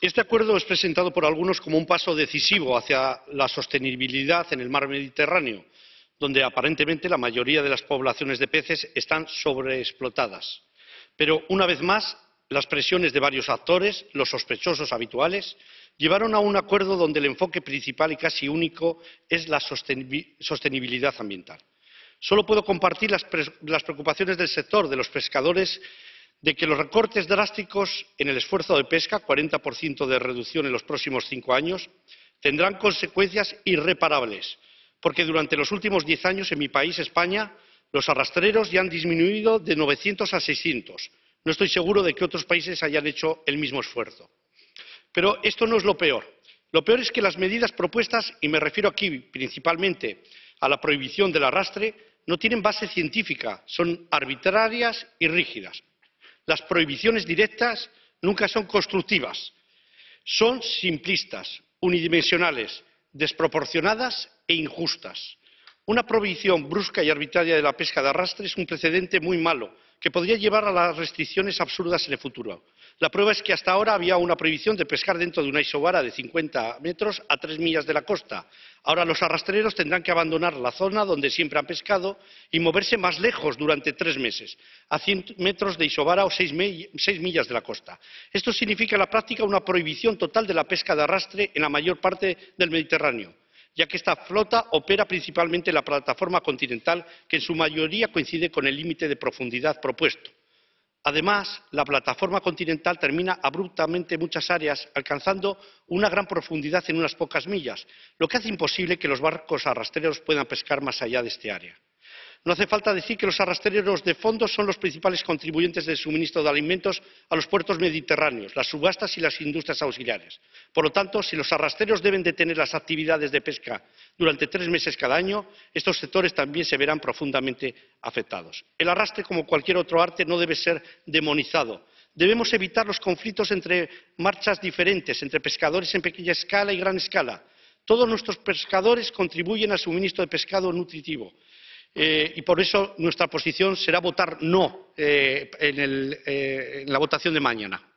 Este acuerdo es presentado por algunos como un paso decisivo hacia la sostenibilidad en el mar Mediterráneo, donde aparentemente la mayoría de las poblaciones de peces están sobreexplotadas. Pero, una vez más, las presiones de varios actores, los sospechosos habituales, llevaron a un acuerdo donde el enfoque principal y casi único es la sostenibilidad ambiental. Solo puedo compartir las, preocupaciones del sector, de los pescadores de que los recortes drásticos en el esfuerzo de pesca, 40% de reducción en los próximos cinco años, tendrán consecuencias irreparables, porque durante los últimos diez años en mi país, España, los arrastreros ya han disminuido de 900 a 600. No estoy seguro de que otros países hayan hecho el mismo esfuerzo. Pero esto no es lo peor. Lo peor es que las medidas propuestas, y me refiero aquí principalmente a la prohibición del arrastre, no tienen base científica, son arbitrarias y rígidas. Las prohibiciones directas nunca son constructivas, son simplistas, unidimensionales, desproporcionadas e injustas. Una prohibición brusca y arbitraria de la pesca de arrastre es un precedente muy malo que podría llevar a las restricciones absurdas en el futuro. La prueba es que hasta ahora había una prohibición de pescar dentro de una isobara de 50 metros a tres millas de la costa. Ahora los arrastreros tendrán que abandonar la zona donde siempre han pescado y moverse más lejos durante tres meses, a 100 metros de isobara o seis millas de la costa. Esto significa en la práctica una prohibición total de la pesca de arrastre en la mayor parte del Mediterráneo ya que esta flota opera principalmente en la plataforma continental, que en su mayoría coincide con el límite de profundidad propuesto. Además, la plataforma continental termina abruptamente muchas áreas, alcanzando una gran profundidad en unas pocas millas, lo que hace imposible que los barcos arrastreros puedan pescar más allá de este área. No hace falta decir que los arrastreros de fondo son los principales contribuyentes del suministro de alimentos a los puertos mediterráneos, las subastas y las industrias auxiliares. Por lo tanto, si los arrastreros deben detener las actividades de pesca durante tres meses cada año, estos sectores también se verán profundamente afectados. El arrastre, como cualquier otro arte, no debe ser demonizado. Debemos evitar los conflictos entre marchas diferentes, entre pescadores en pequeña escala y gran escala. Todos nuestros pescadores contribuyen al suministro de pescado nutritivo eh, y por eso nuestra posición será votar no eh, eh, en la votación de mañana.